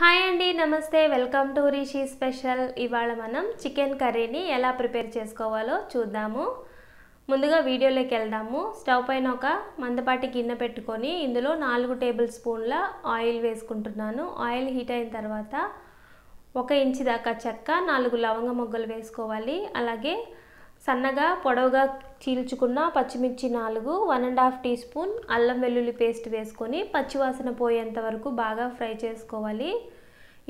hi అండి నమస్తే welcome to Rishi special ఇవాళ మనం చికెన్ కర్రీని ఎలా ప్రిపేర్ చేసుకోవాలో చూద్దాము ముందుగా వీడియోలోకి వెళ్దాము స్టవ్ పైన ఒక మందపాటి గిన్నె పెట్టుకొని ఇందులో నాలుగు టేబుల్ స్పూన్ల ఆయిల్ వేసుకుంటున్నాను ఆయిల్ హీట్ అయిన తర్వాత ఒక ఇంచి దాకా చెక్క నాలుగు లవంగ మొగ్గలు వేసుకోవాలి అలాగే సన్నగా పొడవుగా చీల్చుకున్న పచ్చిమిర్చి నాలుగు one and half teaspoon అల్లం వెల్లుల్లి పేస్ట్ వేసుకొని పచ్చివాసన పోయేంత వరకు బాగా ఫ్రై చేసుకోవాలి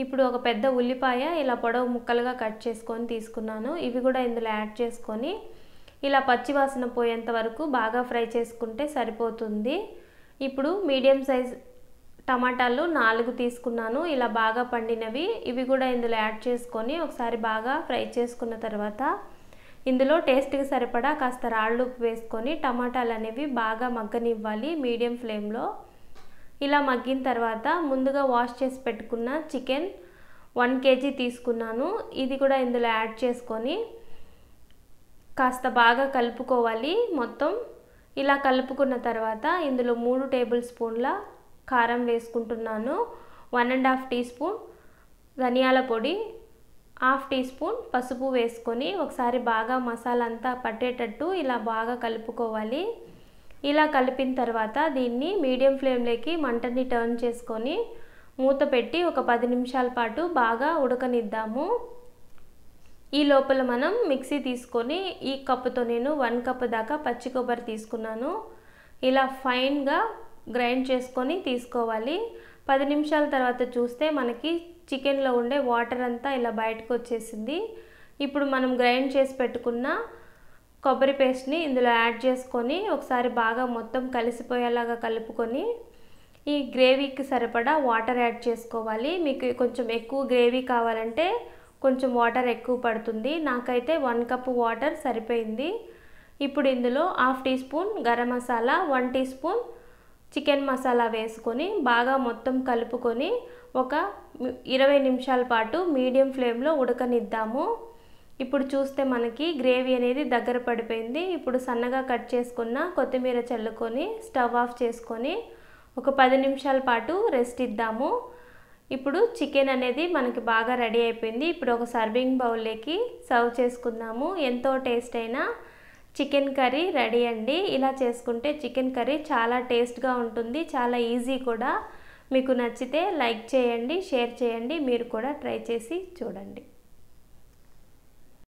ఇప్పుడు ఒక పెద్ద ఉల్లిపాయ ఇలా పొడవు ముక్కలుగా కట్ చేసుకొని తీసుకున్నాను ఇవి కూడా ఇందులో యాడ్ చేసుకొని ఇలా పచ్చివాసన పోయేంత వరకు బాగా ఫ్రై చేసుకుంటే సరిపోతుంది ఇప్పుడు మీడియం సైజ్ టమాటాలు నాలుగు తీసుకున్నాను ఇలా బాగా పండినవి ఇవి కూడా ఇందులో యాడ్ చేసుకొని ఒకసారి బాగా ఫ్రై చేసుకున్న తర్వాత ఇందులో టేస్ట్కి సరిపడా కాస్త రాళ్ళు ఉప్పు వేసుకొని టమాటాలు అనేవి బాగా మగ్గనివ్వాలి మీడియం ఫ్లేమ్లో ఇలా మగ్గిన తర్వాత ముందుగా వాష్ చేసి పెట్టుకున్న చికెన్ వన్ కేజీ తీసుకున్నాను ఇది కూడా ఇందులో యాడ్ చేసుకొని కాస్త బాగా కలుపుకోవాలి మొత్తం ఇలా కలుపుకున్న తర్వాత ఇందులో మూడు టేబుల్ స్పూన్ల కారం వేసుకుంటున్నాను one and half teaspoon ధనియాల పొడి హాఫ్ టీ స్పూన్ పసుపు వేసుకొని ఒకసారి బాగా మసాలా అంతా పట్టేటట్టు ఇలా బాగా కలుపుకోవాలి ఇలా కలిపిన తర్వాత దీన్ని మీడియం ఫ్లేమ్లోకి మంటని టర్న్ చేసుకొని మూత పెట్టి ఒక పది నిమిషాల పాటు బాగా ఉడకనిద్దాము ఈ లోపల మనం మిక్సీ తీసుకొని ఈ కప్పుతో నేను వన్ కప్ దాకా పచ్చి కొబ్బరి తీసుకున్నాను ఇలా ఫైన్గా గ్రైండ్ చేసుకొని తీసుకోవాలి పది నిమిషాల తర్వాత చూస్తే మనకి చికెన్లో ఉండే వాటర్ అంతా ఇలా బయటకు వచ్చేసింది ఇప్పుడు మనం గ్రైండ్ చేసి పెట్టుకున్న కొబ్బరి పేస్ట్ని ఇందులో యాడ్ చేసుకొని ఒకసారి బాగా మొత్తం కలిసిపోయేలాగా కలుపుకొని ఈ గ్రేవీకి సరిపడా వాటర్ యాడ్ చేసుకోవాలి మీకు కొంచెం ఎక్కువ గ్రేవీ కావాలంటే కొంచెం వాటర్ ఎక్కువ పడుతుంది నాకైతే వన్ కప్ వాటర్ సరిపోయింది ఇప్పుడు ఇందులో half teaspoon garam masala one teaspoon chicken masala వేసుకొని బాగా మొత్తం కలుపుకొని ఒక ఇరవై నిమిషాల పాటు మీడియం ఫ్లేమ్లో ఉడకనిద్దాము ఇప్పుడు చూస్తే మనకి గ్రేవీ అనేది దగ్గర పడిపోయింది ఇప్పుడు సన్నగా కట్ చేసుకున్న కొత్తిమీర చల్లుకొని స్టవ్ ఆఫ్ చేసుకొని ఒక పది నిమిషాల పాటు రెస్ట్ ఇద్దాము ఇప్పుడు చికెన్ అనేది మనకి బాగా రెడీ అయిపోయింది ఇప్పుడు ఒక సర్వింగ్ బౌల్లోకి సర్వ్ చేసుకుందాము ఎంతో టేస్ట్ అయినా చికెన్ కర్రీ రెడీ అండి ఇలా చేసుకుంటే చికెన్ కర్రీ చాలా టేస్ట్గా ఉంటుంది చాలా ఈజీ కూడా మీకు నచ్చితే లైక్ చేయండి షేర్ చేయండి మీరు కూడా ట్రై చేసి చూడండి